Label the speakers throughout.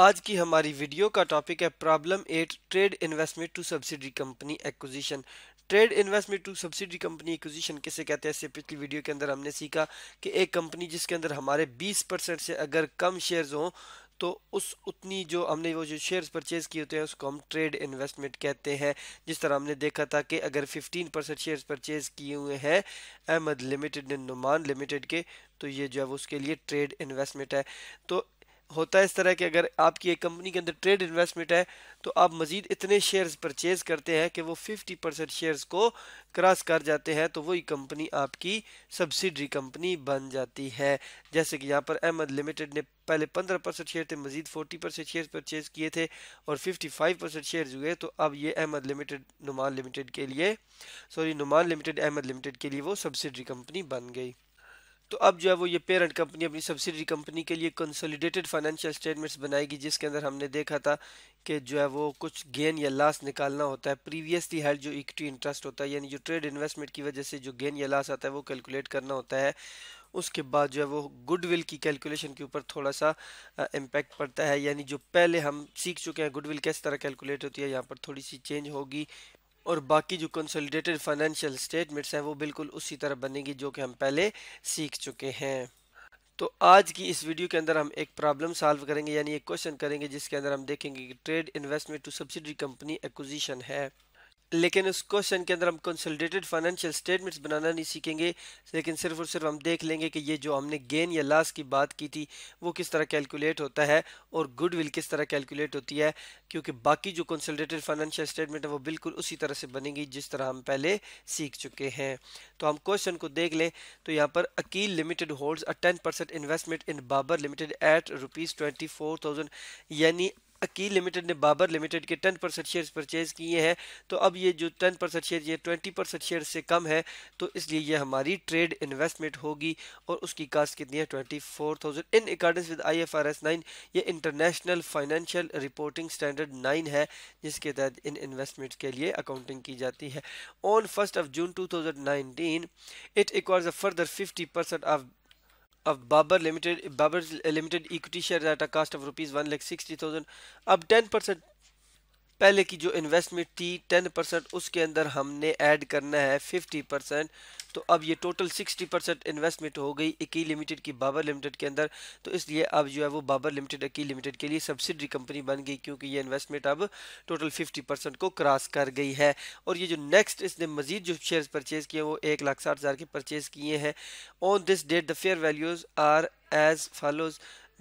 Speaker 1: आज की हमारी वीडियो का टॉपिक है problem at trade investment to subsidy company acquisition trade investment to subsidy company acquisition किसे कहते हैं इससे पिछली वीडियो के अंदर हमने सीखा कि एक कंपनी जिसके अंदर हमारे 20 परसेंट से अगर कम शेयर्स हों तो उस उतनी जो हमने वो जो शेयर्स परचेज किए होते हैं उसको हम ट्रेड इन्वेस्टमेंट कहते हैं जिस तरह हमने देखा था कि अगर 15 परसेंट शेयर्स परचेज किए हुए हैं अहमद लिमिटेड ने नुमान लिमिटेड के तो ये जो है वो उसके लिए ट्रेड इन्वेस्टमेंट है तो होता है इस तरह कि अगर आपकी एक कंपनी के अंदर ट्रेड इन्वेस्टमेंट है तो आप मज़ीद इतने शेयर्स परचेज़ करते हैं कि वो 50 परसेंट शेयर्स को क्रॉस कर जाते हैं तो वही कंपनी आपकी सब्सिडरी कंपनी बन जाती है जैसे कि यहाँ पर अहमद लिमिटेड ने पहले 15 परसेंट शेयर थे मज़ीद 40 परसेंट शेयर परचेज़ किए थे और 55 परसेंट शेयर हुए तो अब ये अहमद लिमिटेड नुमान लिमिटेड के लिए sorry Numan limited Ahmad limited के लिए वो सब्सिडरी कंपनी बन गई तो अब जो है वो ये पेरेंट कंपनी अपनी सब्सिडी कंपनी के लिए कंसोलिडेटेड फाइनेंशियल स्टेटमेंट्स बनाएगी जिसके अंदर हमने देखा था कि जो है वो कुछ गेन या लॉस निकालना होता है प्रीवियसली हेल्ड जो इक्विटी इंटरेस्ट होता है यानी जो ट्रेड इन्वेस्टमेंट की वजह से जो गेन या लॉस आता है वो कैलकुलेट करना होता है उसके बाद जो है वो गुडविल की कैलकुलेशन के ऊपर थोड़ा सा इम्पैक्ट पड़ता है यानी जो पहले हम सीख चुके हैं गुडविल किस तरह कैलकुलेट होती है यहाँ पर थोड़ी सी चेंज होगी और बाकी जो कंसोलिडेटेड फाइनेंशियल स्टेटमेंट्स हैं वो बिल्कुल उसी तरह बनेगी जो कि हम पहले सीख चुके हैं तो आज की इस वीडियो के अंदर हम एक प्रॉब्लम सॉल्व करेंगे यानी एक क्वेश्चन करेंगे जिसके अंदर हम देखेंगे कि trade investment to subsidy company acquisition है लेकिन उस क्वेश्चन के अंदर हम कंसोलिडेटेड फाइनेंशियल स्टेटमेंट्स बनाना नहीं सीखेंगे लेकिन सिर्फ और सिर्फ हम देख लेंगे कि ये जो हमने गेन या लॉस की बात की थी वो किस तरह कैलकुलेट होता है और गुडविल किस तरह कैलकुलेट होती है क्योंकि बाकी जो कंसोलिडेटेड फाइनेंशियल स्टेटमेंट है वो बिल्कुल उसी तरह से बनेगी जिस तरह हम पहले सीख चुके हैं तो हम क्वेश्चन को देख लें तो यहाँ पर Aqeel limited holds a ten percent investment in Babar limited at rupees twenty four thousand यानी अकील लिमिटेड ने बाबर लिमिटेड के 10 परसेंट शेयर परचेज किए हैं तो अब ये जो 10 परसेंट शेयर ये 20 परसेंट शेयर से कम है तो इसलिए ये हमारी ट्रेड इन्वेस्टमेंट होगी और उसकी कास्ट कितनी है 24,000 इन अकॉर्डेंस विद आईएफआरएस 9 ये इंटरनेशनल फाइनेंशियल रिपोर्टिंग स्टैंडर्ड 9 है जिसके तहत इन इन्वेस्टमेंट के लिए अकाउंटिंग की जाती है on first of June two it acquires a further fifty percent of अब Babar limited Babar limited equity share at a cost of rupees one lakh sixty thousand अब टेन परसेंट पहले की जो इन्वेस्टमेंट थी टेन परसेंट उसके अंदर हमने ऐड करना है फिफ्टी परसेंट तो अब ये टोटल 60 परसेंट इन्वेस्टमेंट हो गई इकी लिमिटेड की बाबर लिमिटेड के अंदर तो इसलिए अब जो है वो बाबर लिमिटेड इकी लिमिटेड के लिए सब्सिडी कंपनी बन गई क्योंकि ये इन्वेस्टमेंट अब टोटल 50 परसेंट को क्रॉस कर गई है और ये जो नेक्स्ट इसने मजीद जो शेयर परचेज़ किए वो एक लाख साठ हज़ार के परचेज़ किए हैं on this date the fair values are as follows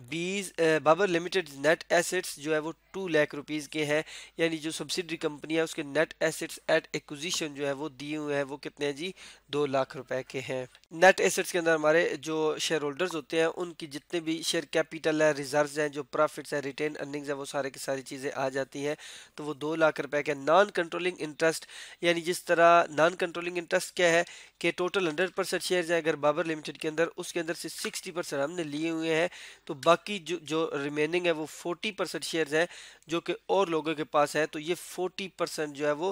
Speaker 1: बीज बाबर लिमिटेड नेट एसेट्स जो है वो टू लाख रुपीज़ के हैं यानी जो सब्सिडरी कंपनी है उसके नेट एसेट्स एट एक्विजिशन जो है वो दिए हुए हैं वो कितने हैं जी दो लाख रुपए के हैं नेट एसेट्स के अंदर हमारे जो शेयर होल्डर्स होते हैं उनकी जितने भी शेयर कैपिटल है रिजर्व हैं जो प्रॉफिट्स हैं रिटेन अर्निंग्स है वो सारे की सारी चीज़ें आ जाती हैं तो वो दो लाख रुपए के नॉन कंट्रोलिंग इंटरेस्ट यानी जिस तरह नॉन कंट्रोलिंग इंटरेस्ट क्या है कि टोटल हंड्रेड परसेंट शेयर अगर बाबर लिमिटेड के अंदर उसके अंदर से सिक्सटी परसेंट हमने लिए हुए हैं तो बाकी जो जो रिमेनिंग है वो 40 परसेंट शेयर हैं जो कि और लोगों के पास है तो ये 40 परसेंट जो है वो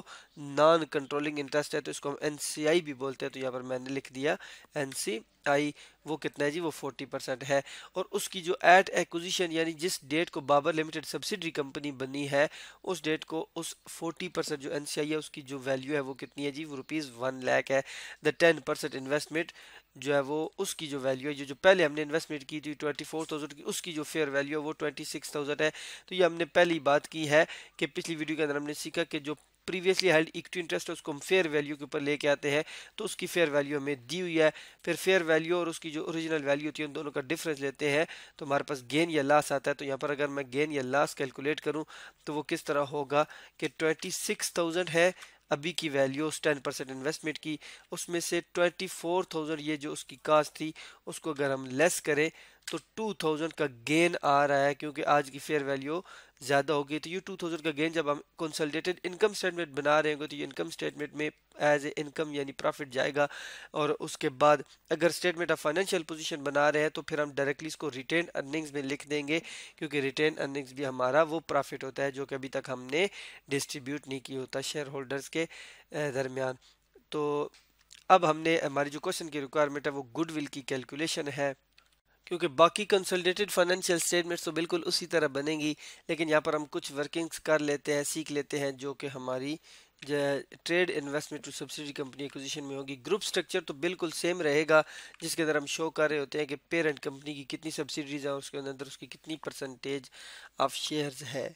Speaker 1: नॉन कंट्रोलिंग इंटरेस्ट है तो इसको हम एन भी बोलते हैं तो यहाँ पर मैंने लिख दिया एन वो कितना है जी वो 40 परसेंट है और उसकी जो एट एक्विजिशन यानी जिस डेट को बाबर लिमिटेड सब्सिडी कंपनी बनी है उस डेट को उस 40 परसेंट जो एन है उसकी जो वैल्यू है वो कितनी है जी वो रुपीज़ वन लैख है द टेन परसेंट इन्वेस्टमेंट जो है वो उसकी जो वैल्यू है जो जो पहले हमने इन्वेस्टमेंट की थी ट्वेंटी फोर थाउजेंड की उसकी जो फेयर वैल्यू है वो ट्वेंटी सिक्स थाउजेंड है तो ये हमने पहली बात की है कि पिछली वीडियो के अंदर हमने सीखा कि जो प्रीवियसली हेल्ड इक्विटी इंटरेस्ट है उसको हम फेयर वैल्यू के ऊपर लेके आते हैं तो उसकी फेयर वैल्यू हमें दी हुई है फिर फेयर वैल्यू और उसकी जो ओरिजिनल वैल्यू होती है उन दोनों का डिफरेंस लेते हैं तो हमारे पास गेन या लॉस आता है तो यहाँ पर अगर मैं गेन या लॉस कैलकुलेट करूँ तो वो किस तरह होगा कि ट्वेंटी सिक्स थाउजेंड है अभी की वैल्यू उस टेन परसेंट इन्वेस्टमेंट की उसमें से ट्वेंटी फोर थाउजेंड ये जो उसकी कास्ट थी उसको अगर हम लेस करें तो टू थाउजेंड का गेन आ रहा है क्योंकि आज की फेयर वैल्यू ज़्यादा होगी तो ये टू थाउजेंड का गेन जब हम कंसल्टेटेड इनकम स्टेटमेंट बना रहे होंगे तो ये इनकम स्टेटमेंट में एज ए इनकम यानी प्रॉफिट जाएगा और उसके बाद अगर स्टेटमेंट ऑफ फाइनेंशियल पोजीशन बना रहे हैं तो फिर हम डायरेक्टली इसको रिटेन अर्निंग्स में लिख देंगे क्योंकि रिटेन अर्निंग्स भी हमारा वो प्रॉफिट होता है जो कि अभी तक हमने डिस्ट्रीब्यूट नहीं किया होता शेयर होल्डर्स के दरमियान तो अब हमने हमारी जो क्वेश्चन की रिक्वायरमेंट है वो गुडविल की कैलकुलेशन है क्योंकि बाकी कंसोलिडेटेड फाइनेंशियल स्टेटमेंट्स तो बिल्कुल उसी तरह बनेंगी लेकिन यहाँ पर हम कुछ वर्किंग्स कर लेते हैं सीख लेते हैं जो कि हमारी trade investment to subsidy company acquisition में होगी ग्रुप स्ट्रक्चर तो बिल्कुल सेम रहेगा जिसके अंदर हम शो कर रहे होते हैं कि पेरेंट कंपनी की कितनी सब्सिडीज हैं उसके अंदर उसकी कितनी परसेंटेज ऑफ शेयर्स है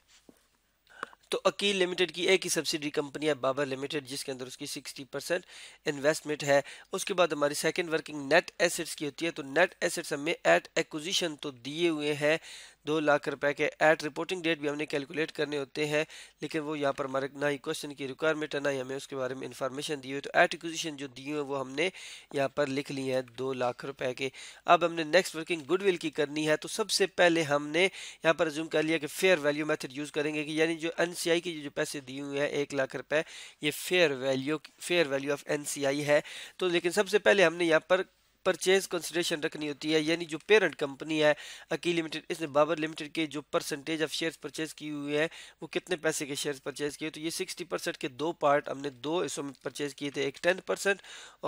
Speaker 1: तो अकील लिमिटेड की एक ही सब्सिडी कंपनी है बाबर लिमिटेड जिसके अंदर उसकी 60 परसेंट इन्वेस्टमेंट है उसके बाद हमारी सेकंड वर्किंग नेट एसेट्स की होती है तो नेट एसेट्स हमें एट एक्विजिशन तो दिए हुए हैं दो लाख रुपए के एट रिपोर्टिंग डेट भी हमने कैलकुलेट करने होते हैं लेकिन वो यहाँ पर हमारे ना ही क्वेश्चन की रिक्वायरमेंट है ना ही हमें उसके बारे में इन्फॉर्मेशन दी हुई तो एट एक्विजिशन जो दी हुई वो हमने यहाँ पर लिख ली है दो लाख रुपए के अब हमने नेक्स्ट वर्किंग गुडविल की करनी है तो सबसे पहले हमने यहाँ पर रिज्यूम कर लिया कि फेयर वैल्यू मैथड यूज़ करेंगे कि यानी जो एन की जो पैसे दिए हुए हैं एक लाख रुपए ये fair value fair value of an है तो लेकिन सबसे पहले हमने यहाँ पर परचेज कंसिडरेशन रखनी होती है यानी जो पेरेंट कंपनी है अकी लिमिटेड इसने बाबर लिमिटेड के जो परसेंटेज ऑफ शेयर्स परचेज की हुई है वो कितने पैसे के शेयर्स परचेज किए तो ये सिक्सटी परसेंट के दो पार्ट हमने दो हिस्सों में परचेज किए थे एक टेन परसेंट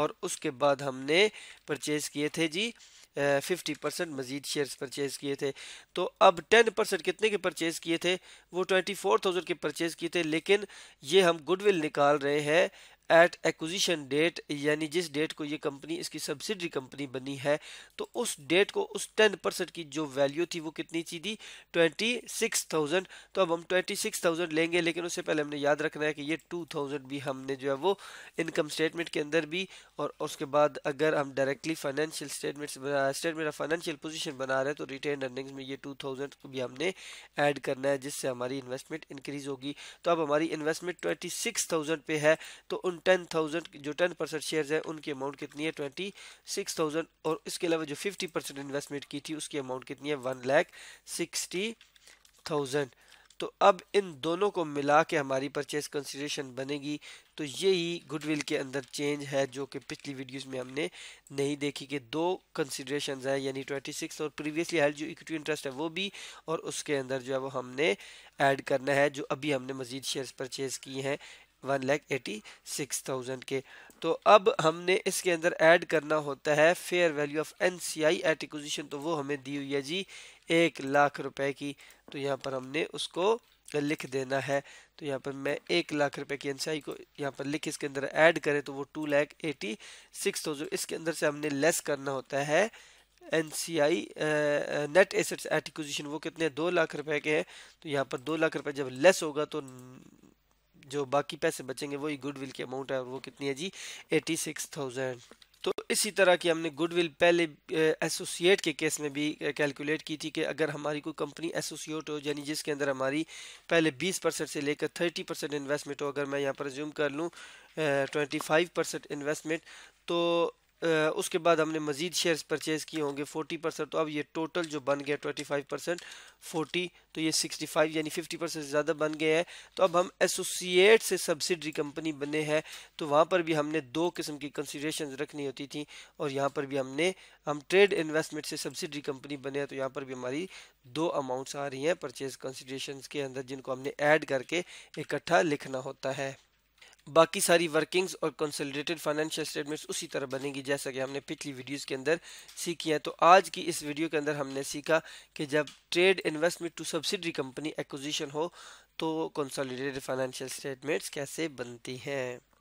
Speaker 1: और उसके बाद हमने परचेज किए थे जी फिफ्टी परसेंट मजीद शेयर्स परचेज़ किए थे तो अब टेन परसेंट कितने के परचेज़ किए थे वो ट्वेंटी फोर थाउजेंड के परचेज़ किए थे लेकिन ये हम गुडविल निकाल रहे हैं एट एक्विजिशन डेट यानी जिस डेट को ये कंपनी इसकी सब्सिडरी कंपनी बनी है तो उस डेट को उस टेन परसेंट की जो वैल्यू थी वो कितनी थी दी ट्वेंटी सिक्स थाउजेंड तो अब हम ट्वेंटी सिक्स थाउजेंड लेंगे लेकिन उससे पहले हमने याद रखना है कि ये टू थाउजेंड भी हमने जो है वो इनकम स्टेटमेंट के अंदर भी और उसके बाद अगर हम directly financial statement statement of financial position बना रहे हैं तो रिटेन अर्निंग्स में ये टू थाउजेंड भी हमने ऐड करना है जिससे हमारी इन्वेस्टमेंट इंक्रीज होगी तो अब हमारी इन्वेस्टमेंट ट्वेंटी सिक्स थाउजेंड पे है तो उन टेन थाउजेंड जो टेन परसेंट शेयर है उनकी अमाउंट कितनी है ट्वेंटी सिक्स थाउजेंड और इसके अलावा जो फिफ्टी परसेंट इन्वेस्टमेंट की थी उसकी अमाउंट कितनी है वन लैख सिक्सटी थाउजेंड तो अब इन दोनों को मिला के हमारी परचेज कंसिडरेशन बनेगी तो यही गुडविल के अंदर चेंज है जो कि पिछली वीडियोज में हमने नहीं देखी कि दो कंसिडरेशन है यानी ट्वेंटी सिक्स और प्रीवियसली हेल्ड जो इक्विटी इंटरेस्ट है वो भी और उसके अंदर जो है वो हमने ऐड करना है जो अभी हमने मजीद शेयर्स परचेज किए हैं one lakh eighty six thousand के तो अब हमने इसके अंदर ऐड करना होता है fair value of N C I at acquisition तो वो हमें दी हुई है जी एक लाख रुपए की तो यहाँ पर हमने उसको लिख देना है तो यहाँ पर मैं एक लाख रुपए की एन सी आई को यहाँ पर लिख इसके अंदर ऐड करें तो वो two lakh eighty six thousand इसके अंदर से हमने लेस करना होता है N C I net assets at acquisition वो कितने दो लाख रुपए के हैं तो यहाँ पर दो लाख रुपए जब लेस होगा तो जो बाकी पैसे बचेंगे वही गुडविल की अमाउंट है और वो कितनी है जी एटी सिक्स थाउजेंड तो इसी तरह की हमने गुडविल पहले एसोसिएट के केस में भी कैलकुलेट की थी कि अगर हमारी कोई कंपनी एसोसिएट हो यानी जिसके अंदर हमारी पहले 20 परसेंट से लेकर 30 परसेंट इन्वेस्टमेंट हो अगर मैं यहाँ पर ज्यूम कर लूँ ट्वेंटी फाइव परसेंट इन्वेस्टमेंट तो उसके बाद हमने मज़ीद शेयर्स परचेज़ किए होंगे 40 परसेंट तो अब ये टोटल जो बन गया 25 परसेंट फोर्टी तो ये 65 यानी 50 परसेंट ज़्यादा बन गया है तो अब हम एसोसिएट से सब्सिडरी कंपनी बने हैं तो वहाँ पर भी हमने दो किस्म की कंसिड्रेशन रखनी होती थी और यहाँ पर भी हमने हम ट्रेड इन्वेस्टमेंट से सब्सिडरी कंपनी बने हैं तो यहाँ पर भी हमारी दो अमाउंट्स आ रही हैं परचेज कंसिड्रेशन के अंदर जिनको हमने ऐड करके इकट्ठा लिखना होता है बाकी सारी वर्किंग्स और कंसोलिडेटेड फाइनेंशियल स्टेटमेंट्स उसी तरह बनेगी जैसा कि हमने पिछली वीडियोस के अंदर सीखी है तो आज की इस वीडियो के अंदर हमने सीखा कि जब trade investment to subsidiary company acquisition हो तो कंसोलिडेटेड फाइनेंशियल स्टेटमेंट्स कैसे बनती हैं